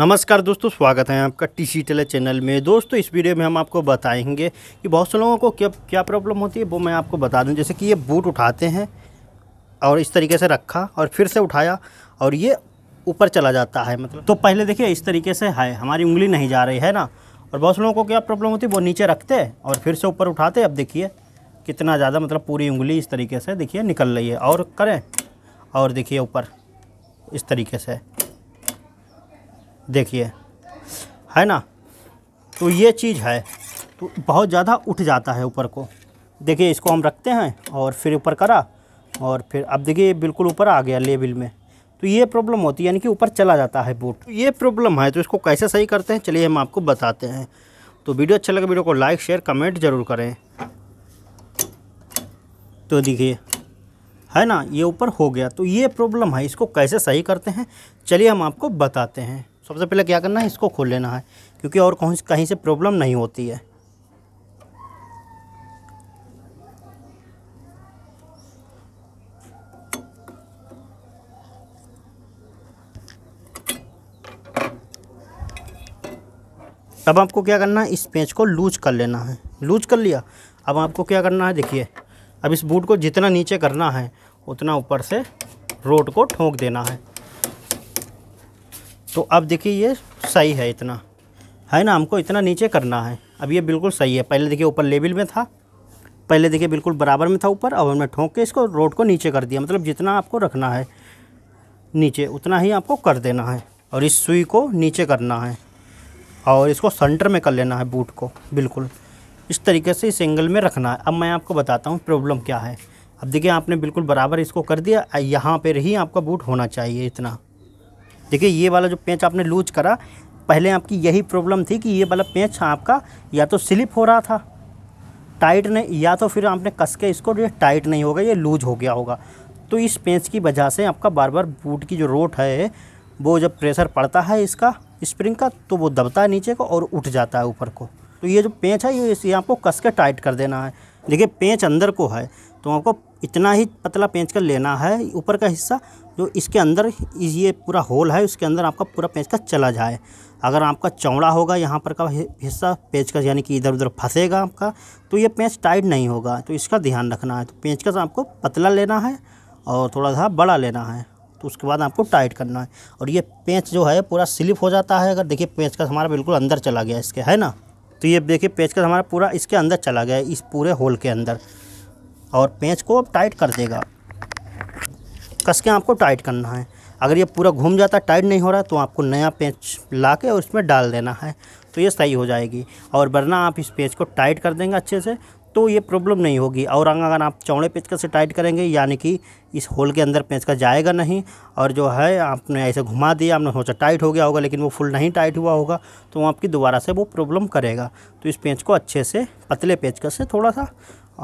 नमस्कार दोस्तों स्वागत है आपका टी सी टेलर चैनल में दोस्तों इस वीडियो में हम आपको बताएंगे कि बहुत से लोगों को क्या क्या प्रॉब्लम होती है वो मैं आपको बता दूं जैसे कि ये बूट उठाते हैं और इस तरीके से रखा और फिर से उठाया और ये ऊपर चला जाता है मतलब तो पहले देखिए इस तरीके से है हमारी उंगली नहीं जा रही है ना और बहुत से लोगों को क्या प्रॉब्लम होती है वो नीचे रखते और फिर से ऊपर उठाते अब देखिए कितना ज़्यादा मतलब पूरी उंगली इस तरीके से देखिए निकल रही है और करें और देखिए ऊपर इस तरीके से देखिए है ना तो ये चीज़ है तो बहुत ज़्यादा उठ जाता है ऊपर को देखिए इसको हम रखते हैं और फिर ऊपर करा और फिर अब देखिए बिल्कुल ऊपर आ गया लेबिल में तो ये प्रॉब्लम होती है यानी कि ऊपर चला जाता है बूट तो ये प्रॉब्लम है तो इसको कैसे सही करते हैं चलिए हम आपको बताते हैं तो वीडियो अच्छा लगे वीडियो को लाइक शेयर कमेंट ज़रूर करें तो देखिए है ना ये ऊपर हो गया तो ये प्रॉब्लम है इसको कैसे सही करते हैं चलिए हम आपको बताते हैं सबसे पहले क्या करना है इसको खोल लेना है क्योंकि और कहीं कहीं से प्रॉब्लम नहीं होती है तब आपको क्या करना है इस पेंच को लूज कर लेना है लूज कर लिया अब आपको क्या करना है देखिए अब इस बूट को जितना नीचे करना है उतना ऊपर से रोड को ठोंक देना है तो अब देखिए ये सही है इतना है ना हमको इतना नीचे करना है अब ये बिल्कुल सही है पहले देखिए ऊपर लेवल में था पहले देखिए बिल्कुल बराबर में था ऊपर अब हमने ठोंक के इसको रोड को नीचे कर दिया मतलब जितना आपको रखना है नीचे उतना ही आपको कर देना है और इस सुई को नीचे करना है और इसको सेंटर में कर लेना है बूट को बिल्कुल इस तरीके से इस एंगल में रखना है अब मैं आपको बताता हूँ प्रॉब्लम क्या है अब देखिए आपने बिल्कुल बराबर इसको कर दिया यहाँ पर ही आपका बूट होना चाहिए इतना देखिए ये वाला जो पेंच आपने लूज करा पहले आपकी यही प्रॉब्लम थी कि ये वाला पेंच आपका या तो स्लिप हो रहा था टाइट नहीं या तो फिर आपने कस के इसको ये टाइट नहीं होगा ये लूज हो गया होगा तो इस पेंच की वजह से आपका बार बार बूट की जो रोट है वो जब प्रेशर पड़ता है इसका स्प्रिंग का तो वो दबता है नीचे को और उठ जाता है ऊपर को तो ये जो पेंच है ये, ये आपको कस के टाइट कर देना है देखिए पेंच अंदर को है तो आपको इतना ही पतला पेंच कर लेना है ऊपर का हिस्सा जो इसके अंदर ये पूरा होल है उसके अंदर आपका पूरा पेंच का चला जाए अगर आपका चौड़ा होगा यहाँ पर का हिस्सा पेंच का यानी कि इधर उधर फंसेगा आपका तो ये पेंच टाइट नहीं होगा तो इसका ध्यान रखना है तो पेंच का आपको पतला लेना है और थोड़ा सा बड़ा लेना है तो उसके बाद आपको टाइट करना है और ये पेंच जो है पूरा स्लिप हो जाता है अगर देखिए पेंच का हमारा बिल्कुल अंदर चला गया इसके है ना तो ये देखिए पेंच का हमारा पूरा इसके अंदर चला गया इस पूरे होल के अंदर और पेंच को अब टाइट कर देगा कस के आपको टाइट करना है अगर ये पूरा घूम जाता टाइट नहीं हो रहा तो आपको नया पेंच ला के और इसमें डाल देना है तो ये सही हो जाएगी और वरना आप इस पेंच को टाइट कर देंगे अच्छे से तो ये प्रॉब्लम नहीं होगी और अगर आप चौड़े पेचकस से टाइट करेंगे यानी कि इस होल के अंदर का जाएगा नहीं और जो है आपने ऐसे घुमा दिया आपने सोचा टाइट हो गया होगा लेकिन वो फुल नहीं टाइट हुआ होगा तो आपकी दोबारा से वो प्रॉब्लम करेगा तो इस पेंच को अच्छे से पतले पेचकस से थोड़ा सा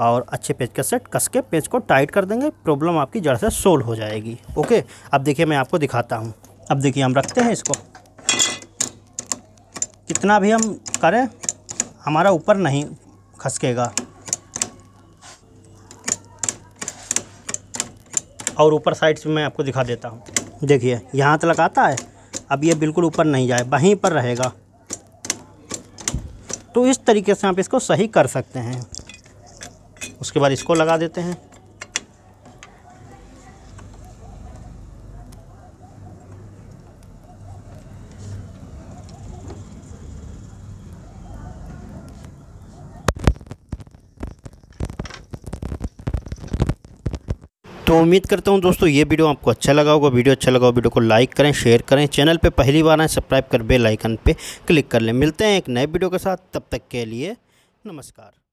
और अच्छे पेज का सेट कस के पेज को टाइट कर देंगे प्रॉब्लम आपकी जड़ से सोल्व हो जाएगी ओके अब देखिए मैं आपको दिखाता हूँ अब देखिए हम रखते हैं इसको कितना भी हम करें हमारा ऊपर नहीं खसकेगा और ऊपर साइड से मैं आपको दिखा देता हूँ देखिए यहाँ तक आता है अब ये बिल्कुल ऊपर नहीं जाए वहीं पर रहेगा तो इस तरीके से आप इसको सही कर सकते हैं उसके बाद इसको लगा देते हैं तो उम्मीद करता हूं दोस्तों ये वीडियो आपको अच्छा लगा होगा वीडियो अच्छा लगा हो वीडियो को लाइक करें शेयर करें चैनल पे पहली बार आए सब्सक्राइब कर बेल आइकन पे क्लिक कर लें मिलते हैं एक नए वीडियो के साथ तब तक के लिए नमस्कार